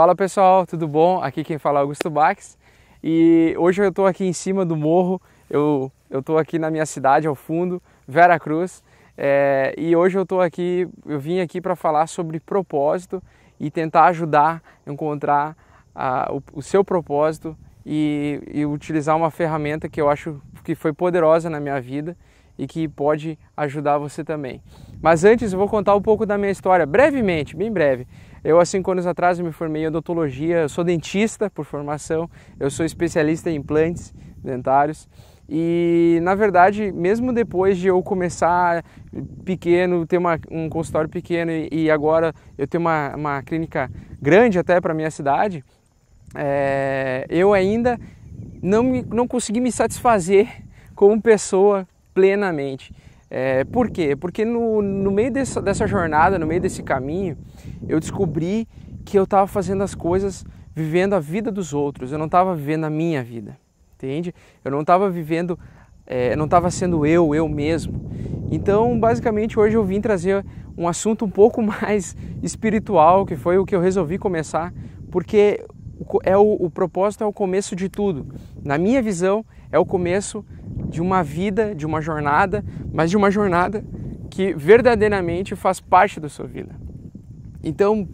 Fala pessoal, tudo bom? Aqui quem fala é Augusto Bax e hoje eu estou aqui em cima do morro, eu estou aqui na minha cidade ao fundo, Vera Cruz, é, e hoje eu estou aqui, eu vim aqui para falar sobre propósito e tentar ajudar a encontrar a, o, o, seu propósito e, e utilizar uma ferramenta que eu acho que foi poderosa na minha vida e que pode ajudar você também. Mas antes eu vou contar um pouco da minha história, brevemente, bem breve. Eu, há cinco anos atrás, me formei em odontologia, eu sou dentista por formação, eu sou especialista em implantes dentários. E, na verdade, mesmo depois de eu começar pequeno, ter uma, um consultório pequeno e, e agora eu ter uma, uma clínica grande até para minha cidade, é, eu ainda não, me, não consegui me satisfazer como pessoa plenamente. É, por quê? Porque no, no meio dessa, dessa jornada, no meio desse caminho, eu descobri que eu estava fazendo as coisas vivendo a vida dos outros, eu não estava vivendo a minha vida, entende? Eu não estava vivendo, é, não estava sendo eu, eu mesmo. Então, basicamente, hoje eu vim trazer um assunto um pouco mais espiritual, que foi o que eu resolvi começar, porque é o, o propósito é o começo de tudo. Na minha visão, é o começo de uma vida, de uma jornada, mas de uma jornada que verdadeiramente faz parte da sua vida. Então,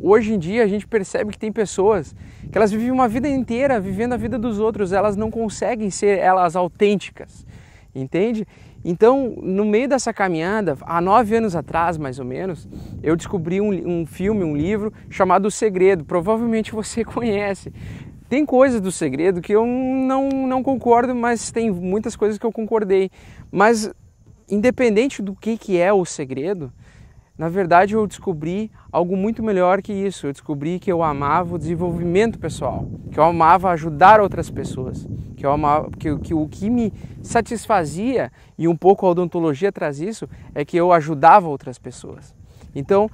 hoje em dia a gente percebe que tem pessoas que elas vivem uma vida inteira vivendo a vida dos outros, elas não conseguem ser elas autênticas, entende? Então, no meio dessa caminhada, há nove anos atrás, mais ou menos, eu descobri um, um filme, um livro chamado O Segredo. Provavelmente você conhece. Tem coisas do segredo que eu não, não concordo, mas tem muitas coisas que eu concordei. Mas, independente do que, que é o segredo, na verdade eu descobri algo muito melhor que isso. Eu descobri que eu amava o desenvolvimento pessoal, que eu amava ajudar outras pessoas, que, eu amava, que, que o que me satisfazia, e um pouco a odontologia traz isso, é que eu ajudava outras pessoas. Então,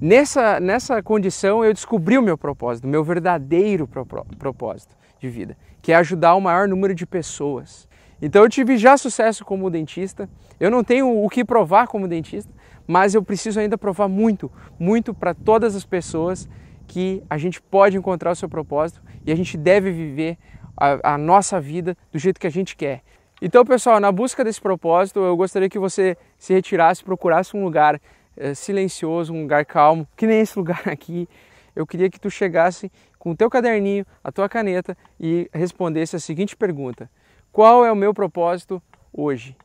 Nessa, nessa condição eu descobri o meu propósito, o meu verdadeiro propósito de vida, que é ajudar o maior número de pessoas. Então eu tive já sucesso como dentista. Eu não tenho o que provar como dentista, mas eu preciso ainda provar muito, muito para todas as pessoas que a gente pode encontrar o seu propósito e a gente deve viver a, a nossa vida do jeito que a gente quer. Então, pessoal, na busca desse propósito, eu gostaria que você se retirasse, procurasse um lugar é, silencioso, um lugar calmo, que nem esse lugar aqui. Eu queria que tu chegasse com o teu caderninho, a tua caneta e respondesse a seguinte pergunta: Qual é o meu propósito hoje?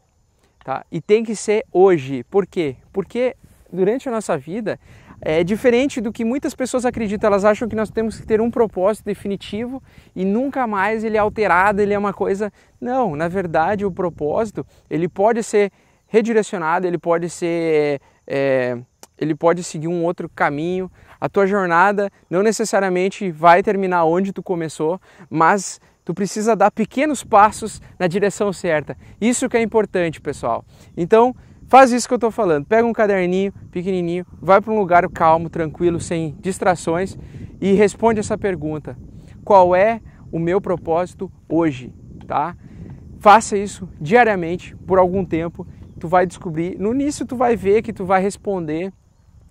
Tá? E tem que ser hoje. Por quê? Porque durante a nossa vida é diferente do que muitas pessoas acreditam. Elas acham que nós temos que ter um propósito definitivo e nunca mais ele é alterado, ele é uma coisa. Não, na verdade, o propósito ele pode ser redirecionado, ele pode ser é, ele pode seguir um outro caminho. A tua jornada não necessariamente vai terminar onde tu começou, mas tu precisa dar pequenos passos na direção certa. Isso que é importante, pessoal. Então, faz isso que eu estou falando. Pega um caderninho pequenininho, vai para um lugar calmo, tranquilo, sem distrações e responde essa pergunta: Qual é o meu propósito hoje? Tá? Faça isso diariamente por algum tempo tu vai descobrir. No início tu vai ver que tu vai responder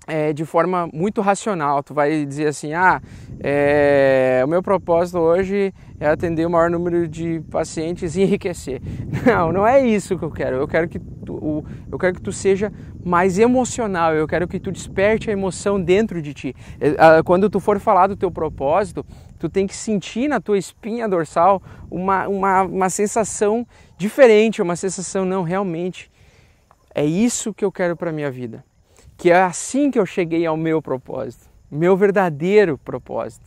é, de forma muito racional. Tu vai dizer assim, ah, é, o meu propósito hoje é atender o maior número de pacientes e enriquecer. Não, não é isso que eu quero. Eu quero que tu, eu quero que tu seja mais emocional. Eu quero que tu desperte a emoção dentro de ti. É, quando tu for falar do teu propósito, tu tem que sentir na tua espinha dorsal uma, uma, uma sensação diferente, uma sensação não realmente é isso que eu quero para minha vida. Que é assim que eu cheguei ao meu propósito, meu verdadeiro propósito.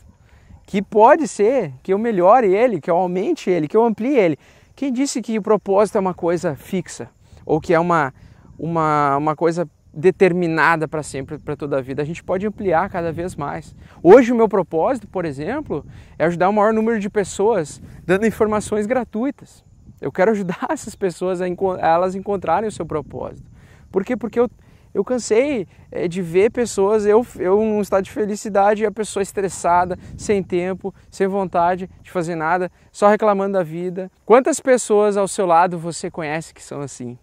Que pode ser que eu melhore ele, que eu aumente ele, que eu amplie ele. Quem disse que o propósito é uma coisa fixa ou que é uma uma, uma coisa determinada para sempre, para toda a vida. A gente pode ampliar cada vez mais. Hoje o meu propósito, por exemplo, é ajudar o maior número de pessoas dando informações gratuitas. Eu quero ajudar essas pessoas a, a elas encontrarem o seu propósito. Por quê? Porque eu, eu cansei eh, de ver pessoas, eu, eu num estado de felicidade, e a pessoa estressada, sem tempo, sem vontade de fazer nada, só reclamando da vida. Quantas pessoas ao seu lado você conhece que são assim?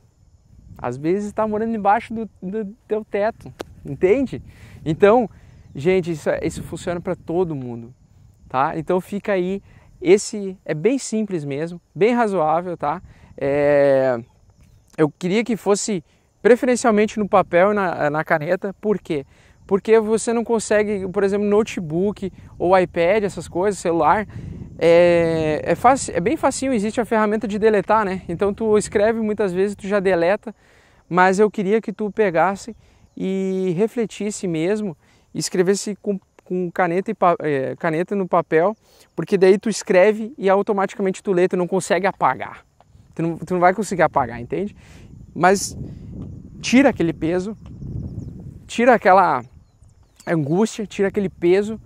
Às vezes está morando embaixo do, do teu teto, entende? Então, gente, isso, é, isso funciona para todo mundo, tá? Então fica aí esse é bem simples mesmo, bem razoável, tá? É... Eu queria que fosse preferencialmente no papel e na, na caneta, por quê? Porque você não consegue, por exemplo, notebook ou iPad, essas coisas, celular, é, é, fácil, é bem facinho, existe a ferramenta de deletar, né? Então tu escreve muitas vezes, tu já deleta, mas eu queria que tu pegasse e refletisse mesmo, escrevesse com com caneta, e é, caneta no papel, porque daí tu escreve e automaticamente tu lê, tu não consegue apagar. Tu não, tu não vai conseguir apagar, entende? Mas tira aquele peso, tira aquela angústia, tira aquele peso,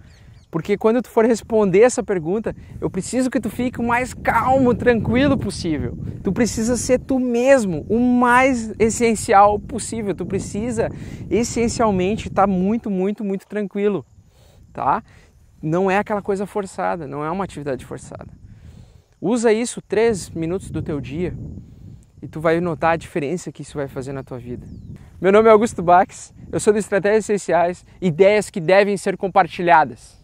porque quando tu for responder essa pergunta, eu preciso que tu fique o mais calmo, tranquilo possível. Tu precisa ser tu mesmo, o mais essencial possível. Tu precisa essencialmente estar tá muito, muito, muito tranquilo tá? Não é aquela coisa forçada, não é uma atividade forçada. Usa isso três minutos do teu dia e tu vai notar a diferença que isso vai fazer na tua vida. Meu nome é Augusto Bax, eu sou do Estratégias Essenciais, ideias que devem ser compartilhadas.